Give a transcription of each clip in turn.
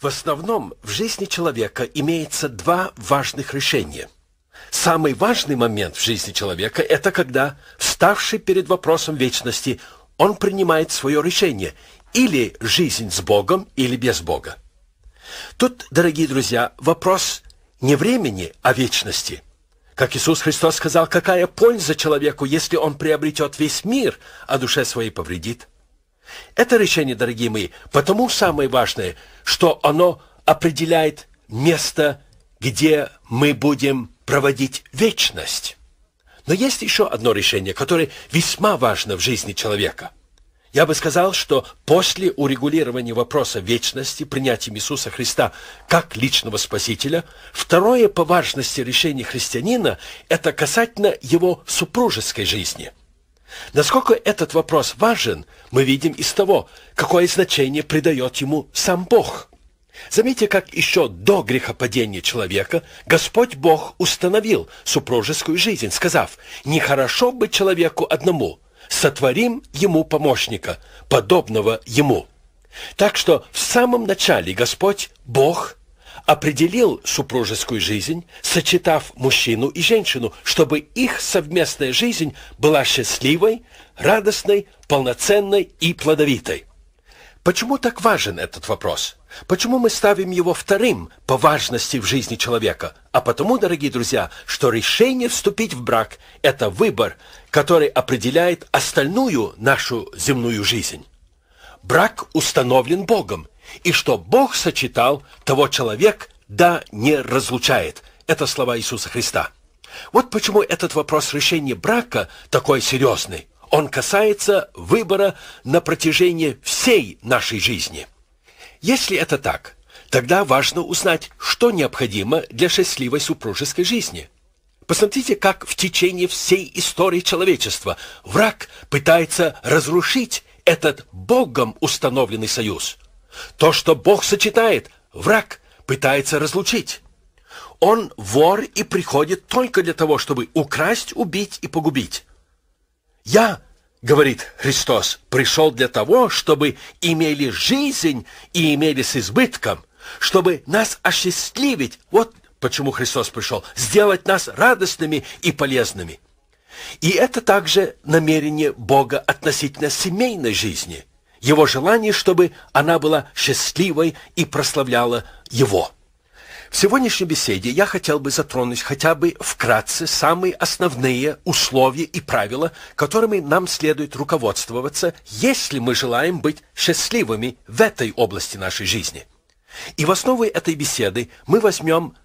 В основном в жизни человека имеется два важных решения. Самый важный момент в жизни человека – это когда, вставший перед вопросом вечности, он принимает свое решение – или жизнь с Богом, или без Бога. Тут, дорогие друзья, вопрос не времени, а вечности. Как Иисус Христос сказал, какая польза человеку, если он приобретет весь мир, а душе своей повредит – это решение, дорогие мои, потому самое важное, что оно определяет место, где мы будем проводить вечность. Но есть еще одно решение, которое весьма важно в жизни человека. Я бы сказал, что после урегулирования вопроса вечности, принятием Иисуса Христа как личного спасителя, второе по важности решение христианина это касательно его супружеской жизни – Насколько этот вопрос важен, мы видим из того, какое значение придает ему сам Бог. Заметьте, как еще до грехопадения человека Господь Бог установил супружескую жизнь, сказав, «Нехорошо быть человеку одному, сотворим ему помощника, подобного ему». Так что в самом начале Господь, Бог, определил супружескую жизнь, сочетав мужчину и женщину, чтобы их совместная жизнь была счастливой, радостной, полноценной и плодовитой. Почему так важен этот вопрос? Почему мы ставим его вторым по важности в жизни человека? А потому, дорогие друзья, что решение вступить в брак – это выбор, который определяет остальную нашу земную жизнь. Брак установлен Богом – и что Бог сочетал, того человек да не разлучает. Это слова Иисуса Христа. Вот почему этот вопрос решения брака такой серьезный. Он касается выбора на протяжении всей нашей жизни. Если это так, тогда важно узнать, что необходимо для счастливой супружеской жизни. Посмотрите, как в течение всей истории человечества враг пытается разрушить этот Богом установленный союз – то, что Бог сочетает, враг пытается разлучить. Он вор и приходит только для того, чтобы украсть, убить и погубить. Я, говорит Христос, пришел для того, чтобы имели жизнь и имели с избытком, чтобы нас осчастливить. Вот почему Христос пришел, сделать нас радостными и полезными. И это также намерение Бога относительно семейной жизни – его желание, чтобы она была счастливой и прославляла его. В сегодняшней беседе я хотел бы затронуть хотя бы вкратце самые основные условия и правила, которыми нам следует руководствоваться, если мы желаем быть счастливыми в этой области нашей жизни. И в основу этой беседы мы возьмем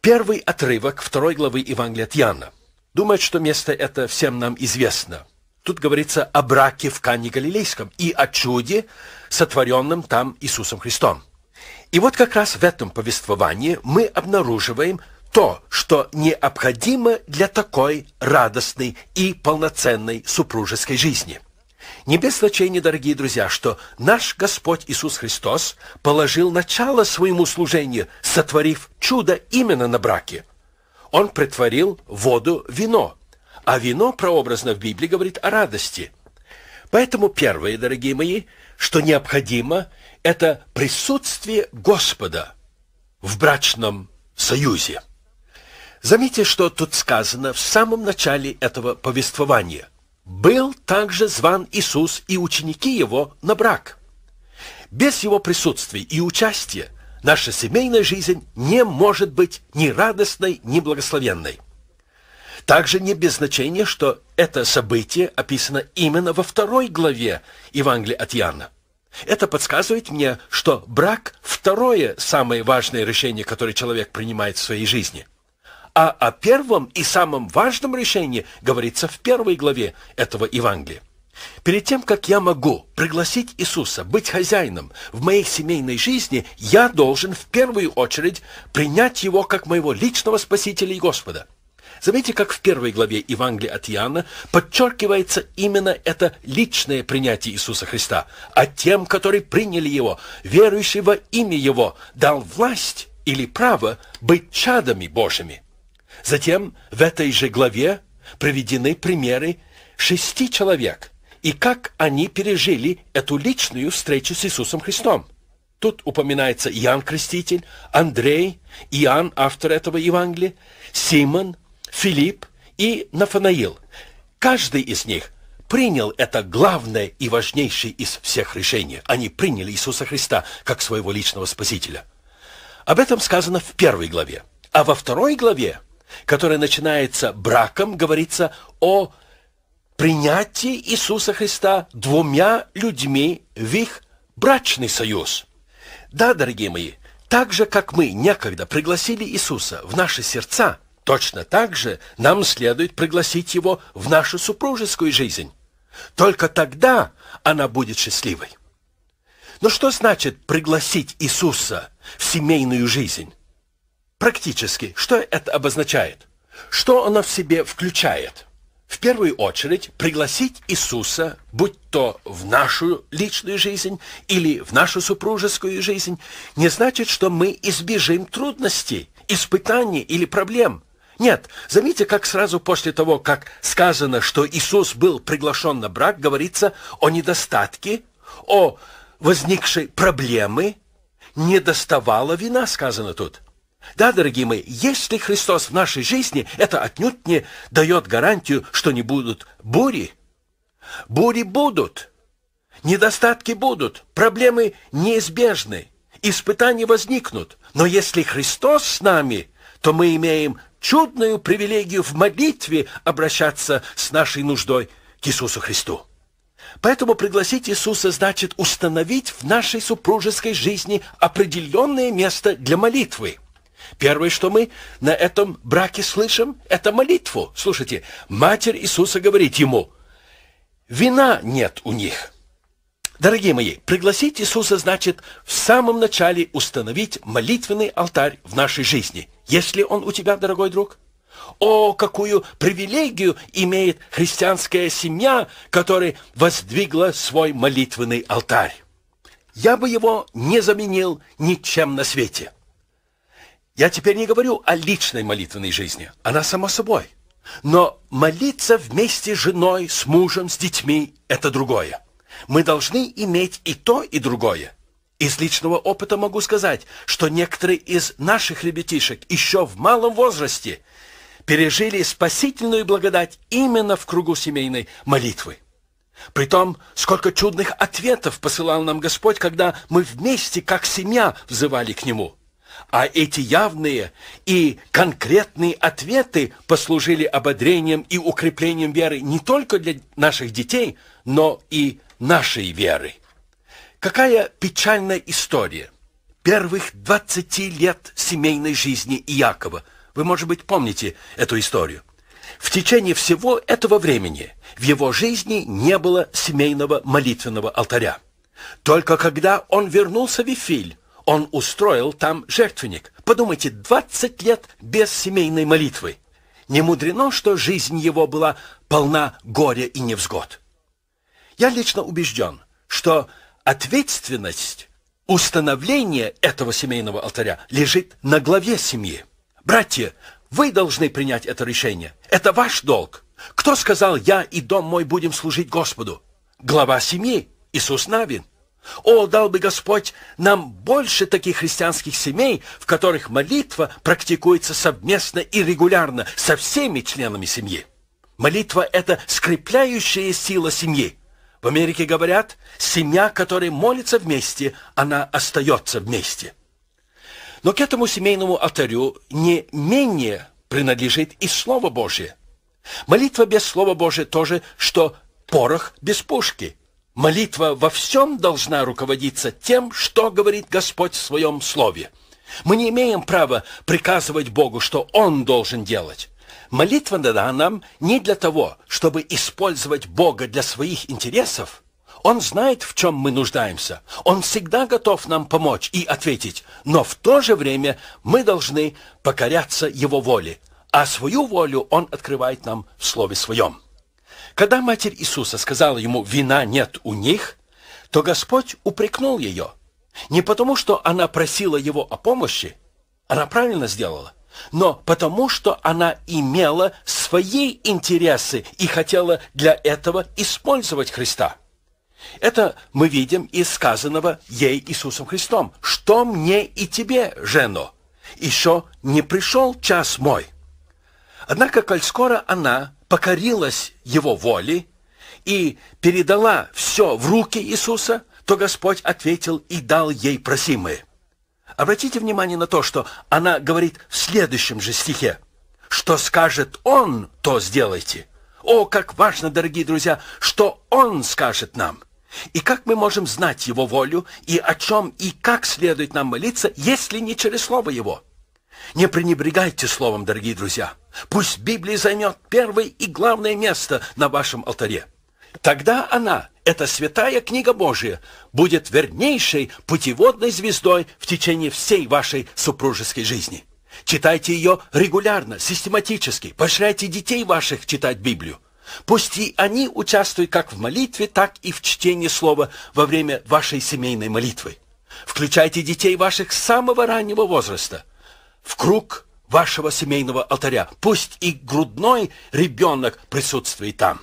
первый отрывок второй главы Евангелия от Яна. Думаю, что место это всем нам известно – Тут говорится о браке в Кане Галилейском и о чуде, сотворенном там Иисусом Христом. И вот как раз в этом повествовании мы обнаруживаем то, что необходимо для такой радостной и полноценной супружеской жизни. Не без значения, дорогие друзья, что наш Господь Иисус Христос положил начало своему служению, сотворив чудо именно на браке. Он притворил воду в вино, а вино прообразно в Библии говорит о радости. Поэтому первое, дорогие мои, что необходимо, это присутствие Господа в брачном союзе. Заметьте, что тут сказано в самом начале этого повествования. Был также зван Иисус и ученики его на брак. Без его присутствия и участия наша семейная жизнь не может быть ни радостной, ни благословенной. Также не без значения, что это событие описано именно во второй главе Евангелия от Иоанна. Это подсказывает мне, что брак – второе самое важное решение, которое человек принимает в своей жизни. А о первом и самом важном решении говорится в первой главе этого Евангелия. Перед тем, как я могу пригласить Иисуса быть хозяином в моей семейной жизни, я должен в первую очередь принять Его как моего личного Спасителя и Господа – Заметьте, как в первой главе Евангелия от Иоанна подчеркивается именно это личное принятие Иисуса Христа, а тем, которые приняли Его, верующие во имя Его, дал власть или право быть чадами Божьими. Затем в этой же главе приведены примеры шести человек и как они пережили эту личную встречу с Иисусом Христом. Тут упоминается Иоанн Креститель, Андрей, Иоанн, автор этого Евангелия, Симон – Филипп и Нафанаил. Каждый из них принял это главное и важнейшее из всех решений. Они приняли Иисуса Христа как своего личного спасителя. Об этом сказано в первой главе. А во второй главе, которая начинается браком, говорится о принятии Иисуса Христа двумя людьми в их брачный союз. Да, дорогие мои, так же, как мы некогда пригласили Иисуса в наши сердца – Точно так же нам следует пригласить его в нашу супружескую жизнь. Только тогда она будет счастливой. Но что значит пригласить Иисуса в семейную жизнь? Практически, что это обозначает? Что оно в себе включает? В первую очередь, пригласить Иисуса, будь то в нашу личную жизнь или в нашу супружескую жизнь, не значит, что мы избежим трудностей, испытаний или проблем – нет, заметьте, как сразу после того, как сказано, что Иисус был приглашен на брак, говорится о недостатке, о возникшей проблемы, не доставало вина, сказано тут. Да, дорогие мои, если Христос в нашей жизни, это отнюдь не дает гарантию, что не будут бури. Бури будут, недостатки будут, проблемы неизбежны, испытания возникнут. Но если Христос с нами, то мы имеем чудную привилегию в молитве обращаться с нашей нуждой к Иисусу Христу. Поэтому пригласить Иисуса значит установить в нашей супружеской жизни определенное место для молитвы. Первое, что мы на этом браке слышим, это молитву. Слушайте, Матерь Иисуса говорит ему, вина нет у них – Дорогие мои, пригласить Иисуса значит в самом начале установить молитвенный алтарь в нашей жизни. Если он у тебя, дорогой друг, о, какую привилегию имеет христианская семья, которая воздвигла свой молитвенный алтарь. Я бы его не заменил ничем на свете. Я теперь не говорю о личной молитвенной жизни, она само собой. Но молиться вместе с женой, с мужем, с детьми – это другое. Мы должны иметь и то, и другое. Из личного опыта могу сказать, что некоторые из наших ребятишек еще в малом возрасте пережили спасительную благодать именно в кругу семейной молитвы. Притом, сколько чудных ответов посылал нам Господь, когда мы вместе, как семья, взывали к Нему. А эти явные и конкретные ответы послужили ободрением и укреплением веры не только для наших детей, но и нашей веры. Какая печальная история. Первых 20 лет семейной жизни Иакова. Вы, может быть, помните эту историю. В течение всего этого времени в его жизни не было семейного молитвенного алтаря. Только когда он вернулся в Вифиль, он устроил там жертвенник. Подумайте, 20 лет без семейной молитвы. Не мудрено, что жизнь его была полна горя и невзгод. Я лично убежден, что ответственность установления этого семейного алтаря лежит на главе семьи. Братья, вы должны принять это решение. Это ваш долг. Кто сказал: "Я и дом мой будем служить Господу"? Глава семьи Иисус Навин. О, дал бы Господь нам больше таких христианских семей, в которых молитва практикуется совместно и регулярно со всеми членами семьи. Молитва это скрепляющая сила семьи. В Америке говорят, семья, которая молится вместе, она остается вместе. Но к этому семейному алтарю не менее принадлежит и Слово Божие. Молитва без Слова Божия тоже, что порох без пушки. Молитва во всем должна руководиться тем, что говорит Господь в своем Слове. Мы не имеем права приказывать Богу, что Он должен делать. Молитва дана нам не для того, чтобы использовать Бога для своих интересов. Он знает, в чем мы нуждаемся. Он всегда готов нам помочь и ответить. Но в то же время мы должны покоряться Его воле. А свою волю Он открывает нам в Слове Своем. Когда Матерь Иисуса сказала ему «вина нет у них», то Господь упрекнул ее. Не потому, что она просила его о помощи, она правильно сделала, но потому, что она имела свои интересы и хотела для этого использовать Христа. Это мы видим из сказанного ей Иисусом Христом. «Что мне и тебе, жено? Еще не пришел час мой». Однако, коль скоро она покорилась его воле и передала все в руки Иисуса, то Господь ответил и дал ей просимые. Обратите внимание на то, что она говорит в следующем же стихе: что скажет он, то сделайте. О, как важно, дорогие друзья, что он скажет нам. И как мы можем знать его волю и о чем и как следует нам молиться, если не через слово его? Не пренебрегайте словом, дорогие друзья. Пусть Библия займет первое и главное место на вашем алтаре. Тогда она, эта святая книга Божия, будет вернейшей путеводной звездой в течение всей вашей супружеской жизни. Читайте ее регулярно, систематически, поощряйте детей ваших читать Библию. Пусть и они участвуют как в молитве, так и в чтении слова во время вашей семейной молитвы. Включайте детей ваших с самого раннего возраста в круг вашего семейного алтаря. Пусть и грудной ребенок присутствует там.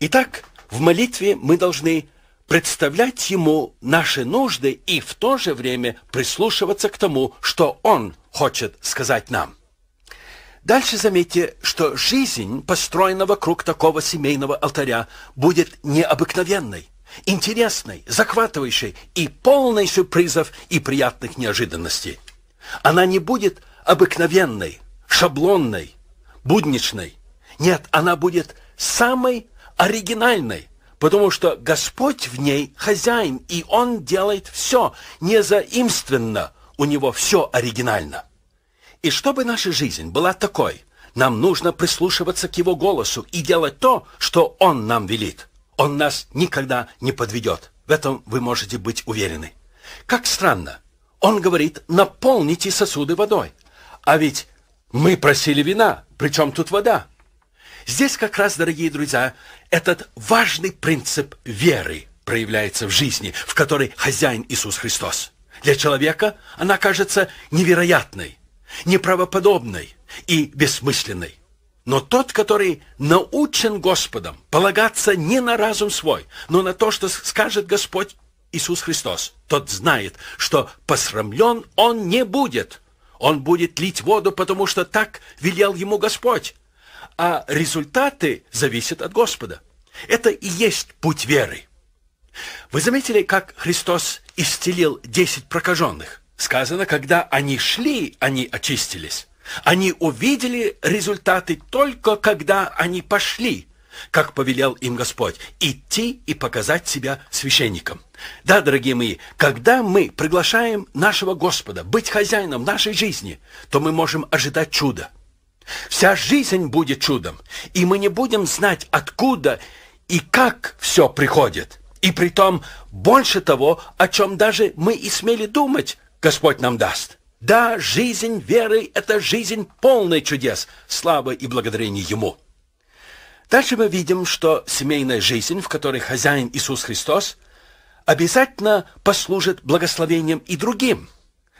Итак, в молитве мы должны представлять Ему наши нужды и в то же время прислушиваться к тому, что Он хочет сказать нам. Дальше заметьте, что жизнь, построена вокруг такого семейного алтаря, будет необыкновенной, интересной, захватывающей и полной сюрпризов и приятных неожиданностей. Она не будет обыкновенной, шаблонной, будничной. Нет, она будет самой оригинальной, потому что Господь в ней хозяин, и Он делает все не заимственно, у Него все оригинально. И чтобы наша жизнь была такой, нам нужно прислушиваться к Его голосу и делать то, что Он нам велит. Он нас никогда не подведет. В этом вы можете быть уверены. Как странно. Он говорит, наполните сосуды водой. А ведь мы просили вина, причем тут вода? Здесь как раз, дорогие друзья, этот важный принцип веры проявляется в жизни, в которой хозяин Иисус Христос. Для человека она кажется невероятной, неправоподобной и бессмысленной. Но тот, который научен Господом полагаться не на разум свой, но на то, что скажет Господь Иисус Христос, тот знает, что посрамлен он не будет. Он будет лить воду, потому что так велел ему Господь а результаты зависят от Господа. Это и есть путь веры. Вы заметили, как Христос исцелил десять прокаженных? Сказано, когда они шли, они очистились. Они увидели результаты только когда они пошли, как повелел им Господь, идти и показать себя священникам. Да, дорогие мои, когда мы приглашаем нашего Господа быть хозяином нашей жизни, то мы можем ожидать чуда – Вся жизнь будет чудом, и мы не будем знать, откуда и как все приходит. И при том больше того, о чем даже мы и смели думать, Господь нам даст. Да, жизнь веры – это жизнь полной чудес, славы и благодарения Ему. Дальше мы видим, что семейная жизнь, в которой хозяин Иисус Христос, обязательно послужит благословением и другим –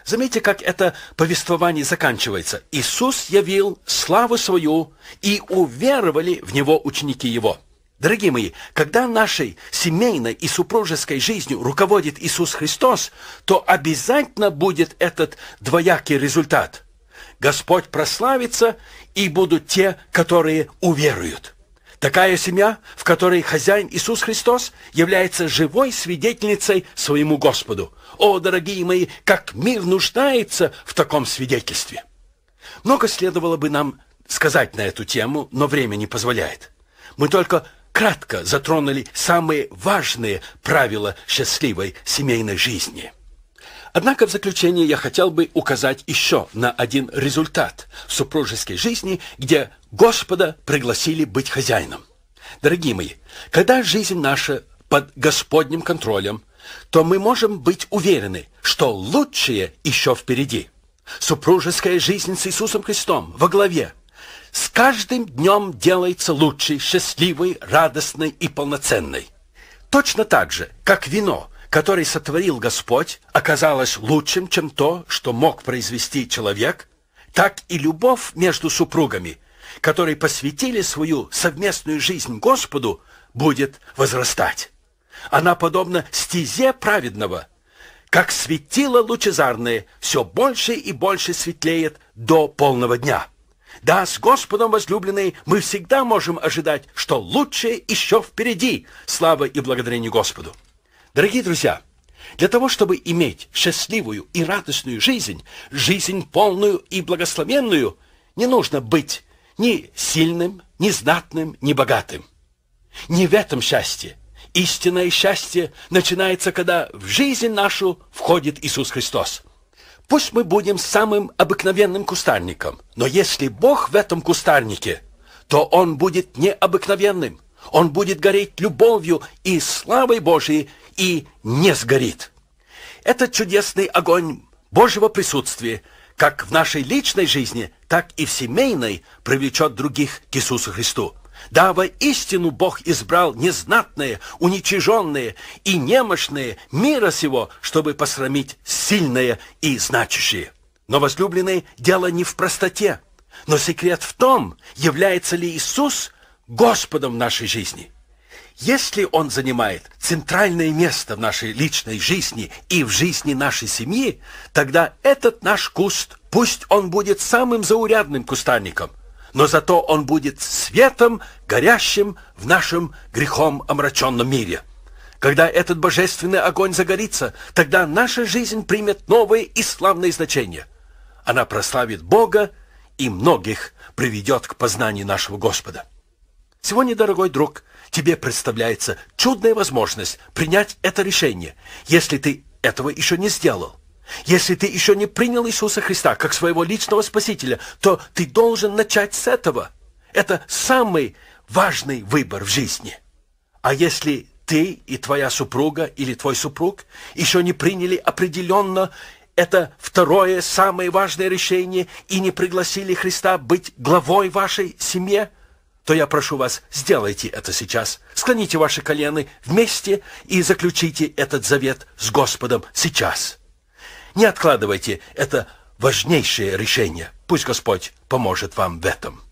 Заметьте, как это повествование заканчивается. «Иисус явил славу свою, и уверовали в Него ученики Его». Дорогие мои, когда нашей семейной и супружеской жизнью руководит Иисус Христос, то обязательно будет этот двоякий результат. Господь прославится, и будут те, которые уверуют. Такая семья, в которой хозяин Иисус Христос является живой свидетельницей своему Господу – о, дорогие мои, как мир нуждается в таком свидетельстве! Много следовало бы нам сказать на эту тему, но время не позволяет. Мы только кратко затронули самые важные правила счастливой семейной жизни. Однако в заключение я хотел бы указать еще на один результат в супружеской жизни, где Господа пригласили быть хозяином. Дорогие мои, когда жизнь наша под Господним контролем – то мы можем быть уверены, что лучшее еще впереди. Супружеская жизнь с Иисусом Христом во главе с каждым днем делается лучшей, счастливой, радостной и полноценной. Точно так же, как вино, которое сотворил Господь, оказалось лучшим, чем то, что мог произвести человек, так и любовь между супругами, которые посвятили свою совместную жизнь Господу, будет возрастать. Она подобна стезе праведного, как светило лучезарное, все больше и больше светлеет до полного дня. Да, с Господом, возлюбленный мы всегда можем ожидать, что лучшее еще впереди. Слава и благодарение Господу. Дорогие друзья, для того, чтобы иметь счастливую и радостную жизнь, жизнь полную и благословенную, не нужно быть ни сильным, ни знатным, ни богатым. Не в этом счастье, Истинное счастье начинается, когда в жизнь нашу входит Иисус Христос. Пусть мы будем самым обыкновенным кустарником, но если Бог в этом кустарнике, то он будет необыкновенным. Он будет гореть любовью и славой Божией и не сгорит. Этот чудесный огонь Божьего присутствия, как в нашей личной жизни, так и в семейной, привлечет других к Иисусу Христу. Да, воистину Бог избрал незнатные, уничиженные и немощные мира сего, чтобы посрамить сильные и значащие. Но, возлюбленные, дело не в простоте, но секрет в том, является ли Иисус Господом в нашей жизни. Если Он занимает центральное место в нашей личной жизни и в жизни нашей семьи, тогда этот наш куст, пусть он будет самым заурядным кустарником – но зато он будет светом, горящим в нашем грехом омраченном мире. Когда этот божественный огонь загорится, тогда наша жизнь примет новые и славные значения. Она прославит Бога и многих приведет к познанию нашего Господа. Сегодня, дорогой друг, тебе представляется чудная возможность принять это решение, если ты этого еще не сделал. Если ты еще не принял Иисуса Христа как своего личного спасителя, то ты должен начать с этого. Это самый важный выбор в жизни. А если ты и твоя супруга или твой супруг еще не приняли определенно это второе самое важное решение и не пригласили Христа быть главой вашей семье, то я прошу вас, сделайте это сейчас. Склоните ваши колены вместе и заключите этот завет с Господом сейчас. Не откладывайте это важнейшее решение. Пусть Господь поможет вам в этом.